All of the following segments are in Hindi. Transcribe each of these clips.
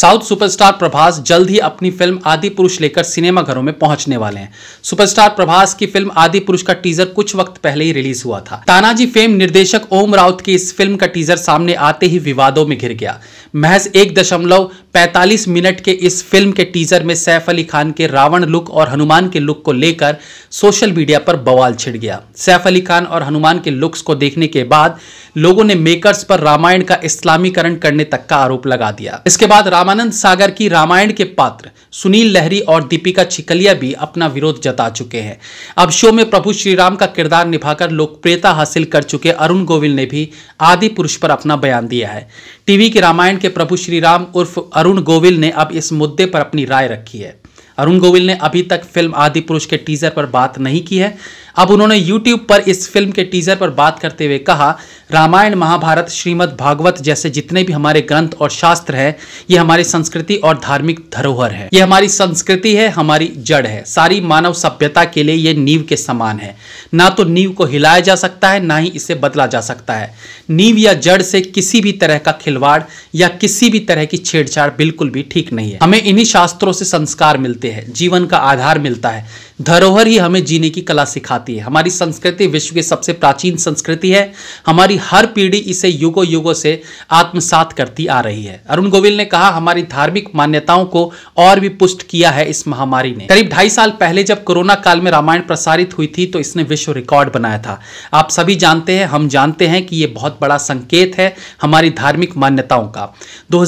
साउथ सुपरस्टार प्रभास जल्द ही अपनी फिल्म आदि पुरुष लेकर सिनेमा घरों में पहुंचने वाले हैं सुपरस्टार प्रभास की फिल्म आदि पुरुष का टीजर कुछ वक्त पहले ही रिलीज हुआ था तानाजी फेम निर्देशक ओम राउत की इस फिल्म का टीजर सामने आते ही विवादों में घिर गया महज एक दशमलव पैंतालीस मिनट के इस फिल्म के टीजर में सैफ अली खान के रावण लुक और हनुमान के लुक को लेकर सोशल मीडिया पर बवाल छिड़ गया सैफ अली खान और हनुमान के लुक्स को देखने के बाद लोगों ने मेकर्स पर रामायण का इस्लामीकरण करने तक का आरोप लगा दिया इसके बाद रामानंद सागर की रामायण के पात्र सुनील लहरी और दीपिका छिकलिया भी अपना विरोध जता चुके हैं अब शो में प्रभु श्रीराम का किरदार निभाकर लोकप्रियता हासिल कर चुके अरुण गोविल ने भी आदि पुरुष पर अपना बयान दिया है टीवी के रामायण के प्रभु श्रीराम उर्फ अरुण गोविल ने अब इस मुद्दे पर अपनी राय रखी है अरुण गोविल ने अभी तक फिल्म आदि पुरुष के टीजर पर बात नहीं की है अब उन्होंने यूट्यूब पर इस फिल्म के टीजर पर बात करते हुए कहा रामायण महाभारत श्रीमद् भागवत जैसे जितने भी हमारे ग्रंथ और शास्त्र हैं ये हमारी संस्कृति और धार्मिक धरोहर है ये हमारी संस्कृति है हमारी जड़ है सारी मानव सभ्यता के लिए ये नींव के समान है ना तो नींव को हिलाया जा सकता है ना ही इसे बदला जा सकता है नींव या जड़ से किसी भी तरह का खिलवाड़ या किसी भी तरह की छेड़छाड़ बिल्कुल भी ठीक नहीं है हमें इन्हीं शास्त्रों से संस्कार मिलते हैं जीवन का आधार मिलता है धरोहर ही हमें जीने की कला सिखाती है हमारी संस्कृति विश्व की सबसे प्राचीन संस्कृति है हमारी हर पीढ़ी इसे युगों युगों से आत्मसात करती आ रही है अरुण गोविल ने कहा हमारी धार्मिक मान्यताओं को और भी पुष्ट किया है इस महामारी ने करीब ढाई साल पहले जब कोरोना काल में रामायण प्रसारित हुई थी तो इसने विश्व रिकॉर्ड बनाया था आप सभी जानते हैं हम जानते हैं कि ये बहुत बड़ा संकेत है हमारी धार्मिक मान्यताओं का दो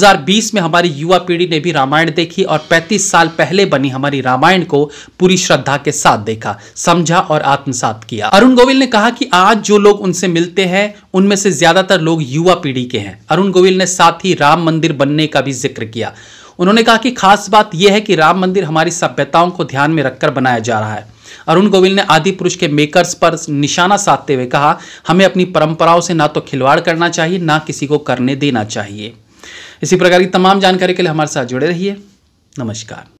में हमारी युवा पीढ़ी ने भी रामायण देखी और पैंतीस साल पहले बनी हमारी रामायण को पूरी श्रद्धा के साथ देखा समझा और आत्मसात किया अरुण गोविल ने कहा कि आज जो लोग उनसे मिलते हैं उनमें से ज्यादातर लोग युवा पीढ़ी के हैं अरुण गोविल ने साथ ही राम मंदिर बनने का भी जिक्र किया उन्होंने कहा कि खास बात यह है कि राम मंदिर हमारी सभ्यताओं को ध्यान में रखकर बनाया जा रहा है अरुण गोविल ने आदि पुरुष के मेकर्स पर निशाना साधते हुए कहा हमें अपनी परंपराओं से ना तो खिलवाड़ करना चाहिए ना किसी को करने देना चाहिए इसी प्रकार की तमाम जानकारी के लिए हमारे साथ जुड़े रहिए नमस्कार